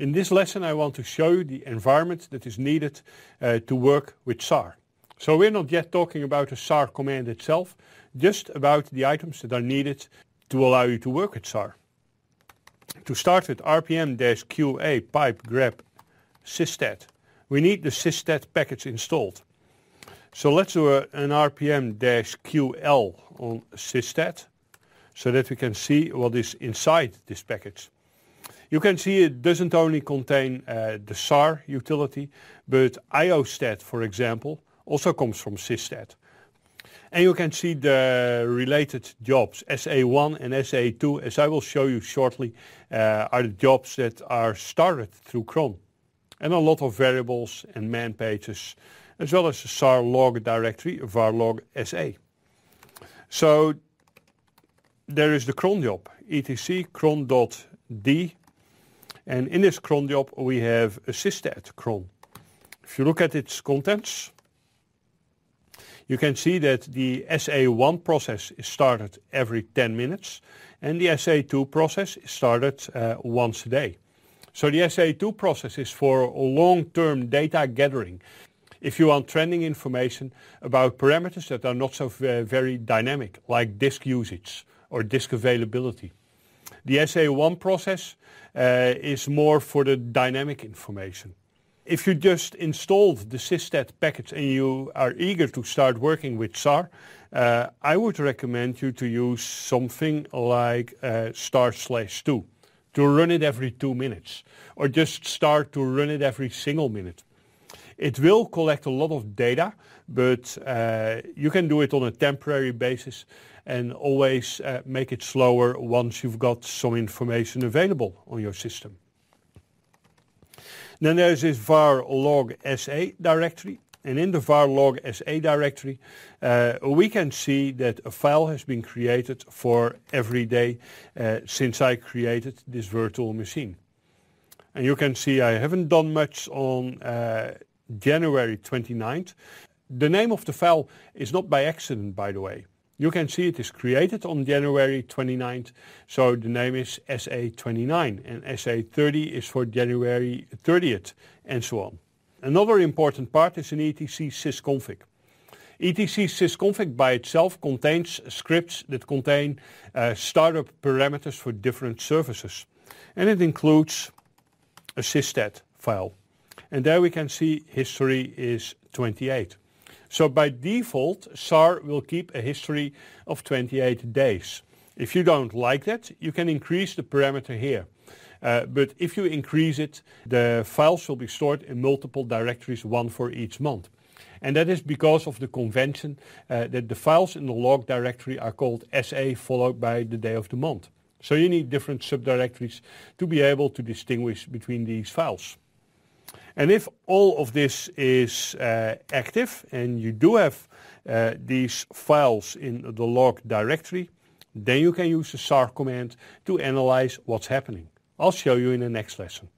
In this lesson, I want to show you the environment that is needed uh, to work with SAR. So we're not yet talking about the SAR command itself, just about the items that are needed to allow you to work with SAR. To start with rpm-qa pipe grep systat. We need the systat package installed. So let's do a, an rpm-ql on systat so that we can see what is inside this package. You can see it doesn't only contain uh, the SAR utility, but IOSTAT, for example, also comes from SysStat. And you can see the related jobs, SA1 and SA2, as I will show you shortly, uh, are the jobs that are started through cron. And a lot of variables and man pages, as well as the SAR log directory, var log SA. So there is the cron job, etc cron.d and in this cron job, we have a sister at cron. If you look at its contents, you can see that the SA1 process is started every 10 minutes and the SA2 process is started uh, once a day. So the SA2 process is for long-term data gathering. If you want trending information about parameters that are not so very dynamic, like disk usage or disk availability. The SA1 process uh, is more for the dynamic information. If you just installed the sysdat package and you are eager to start working with SAR, uh, I would recommend you to use something like uh, star slash 2 to run it every two minutes or just start to run it every single minute. It will collect a lot of data, but uh, you can do it on a temporary basis and always uh, make it slower once you've got some information available on your system. Then there's this var log sa directory. And in the var log sa directory, uh, we can see that a file has been created for every day uh, since I created this virtual machine. And you can see I haven't done much on uh, January 29th. The name of the file is not by accident, by the way. You can see it is created on January 29th, so the name is SA29 and SA30 is for January 30th and so on. Another important part is an etc sysconfig. etc sysconfig by itself contains scripts that contain uh, startup parameters for different services. And it includes a sysstat file. And there we can see history is 28. So by default, SAR will keep a history of 28 days. If you don't like that, you can increase the parameter here. Uh, but if you increase it, the files will be stored in multiple directories, one for each month. And that is because of the convention uh, that the files in the log directory are called SA followed by the day of the month. So you need different subdirectories to be able to distinguish between these files. And if all of this is uh, active and you do have uh, these files in the log directory, then you can use the SAR command to analyze what's happening. I'll show you in the next lesson.